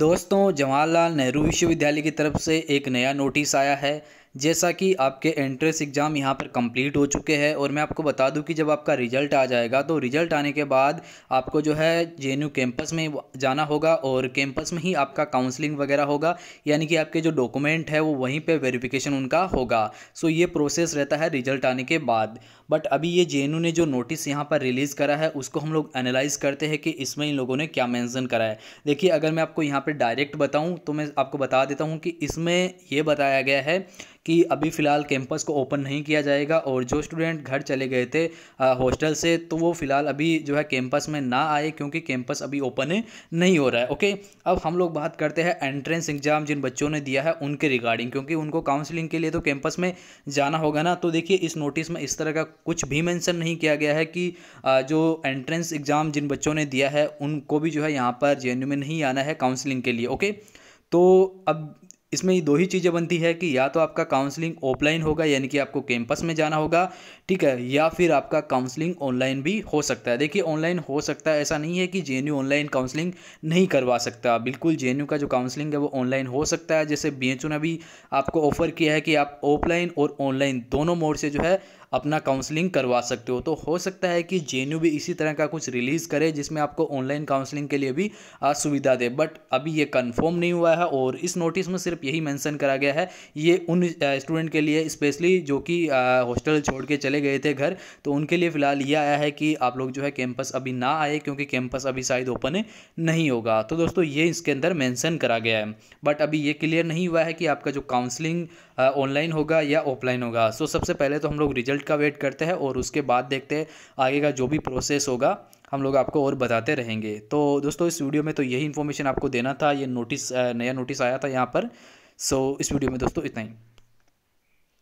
दोस्तों जवाहरलाल नेहरू विश्वविद्यालय की तरफ से एक नया नोटिस आया है जैसा कि आपके एंट्रेंस एग्ज़ाम यहाँ पर कंप्लीट हो चुके हैं और मैं आपको बता दूं कि जब आपका रिज़ल्ट आ जाएगा तो रिज़ल्ट आने के बाद आपको जो है जे कैंपस में जाना होगा और कैंपस में ही आपका काउंसलिंग वगैरह होगा यानी कि आपके जो डॉक्यूमेंट है वो वहीं पर वेरीफिकेशन उनका होगा सो ये प्रोसेस रहता है रिज़ल्ट आने के बाद बट अभी ये जे ने जो नोटिस यहाँ पर रिलीज़ करा है उसको हम लोग एनालाइज़ करते हैं कि इसमें इन लोगों ने क्या मैंसन करा है देखिए अगर मैं आपको यहाँ पर डायरेक्ट बताऊँ तो मैं आपको बता देता हूँ कि इसमें यह बताया गया है कि अभी फ़िलहाल कैंपस को ओपन नहीं किया जाएगा और जो स्टूडेंट घर चले गए थे हॉस्टल से तो वो फ़िलहाल अभी जो है कैंपस में ना आए क्योंकि कैंपस अभी ओपन नहीं हो रहा है ओके अब हम लोग बात करते हैं एंट्रेंस एग्ज़ाम जिन बच्चों ने दिया है उनके रिगार्डिंग क्योंकि उनको काउंसलिंग के लिए तो कैंपस में जाना होगा ना तो देखिए इस नोटिस में इस तरह का कुछ भी मैंसन नहीं किया गया है कि जो एंट्रेंस एग्ज़ाम जिन बच्चों ने दिया है उनको भी जो है यहाँ पर जे में नहीं आना है काउंसलिंग के लिए ओके तो अब इसमें ये दो ही चीज़ें बनती है कि या तो आपका काउंसलिंग ऑफलाइन होगा यानी कि आपको कैंपस में जाना होगा ठीक है या फिर आपका काउंसलिंग ऑनलाइन भी हो सकता है देखिए ऑनलाइन हो सकता है ऐसा नहीं है कि जे ऑनलाइन काउंसलिंग नहीं करवा सकता बिल्कुल जे का जो काउंसलिंग है वो ऑनलाइन हो सकता है जैसे बी ने भी आपको ऑफ़र किया है कि आप ऑफलाइन और ऑनलाइन दोनों मोड से जो है अपना काउंसलिंग करवा सकते हो तो हो सकता है कि जे भी इसी तरह का कुछ रिलीज़ करे जिसमें आपको ऑनलाइन काउंसलिंग के लिए भी सुविधा दे बट अभी ये कन्फर्म नहीं हुआ है और इस नोटिस में सिर्फ सिर्फ यही मेंशन करा गया है ये उन स्टूडेंट के लिए स्पेशली जो कि हॉस्टल छोड़ के चले गए थे घर तो उनके लिए फ़िलहाल ये आया है कि आप लोग जो है कैंपस अभी ना आए क्योंकि कैंपस अभी शायद ओपन नहीं होगा तो दोस्तों ये इसके अंदर मैंसन करा गया है बट अभी ये क्लियर नहीं हुआ है कि आपका जो काउंसलिंग ऑनलाइन होगा या ऑफलाइन होगा सो सबसे पहले तो हम लोग रिजल्ट का वेट करते हैं और उसके बाद देखते हैं आगे का जो भी प्रोसेस होगा हम लोग आपको और बताते रहेंगे तो दोस्तों इस वीडियो में तो यही इन्फॉर्मेशन आपको देना था ये नोटिस नया नोटिस आया था यहाँ पर सो इस वीडियो में दोस्तों इतना ही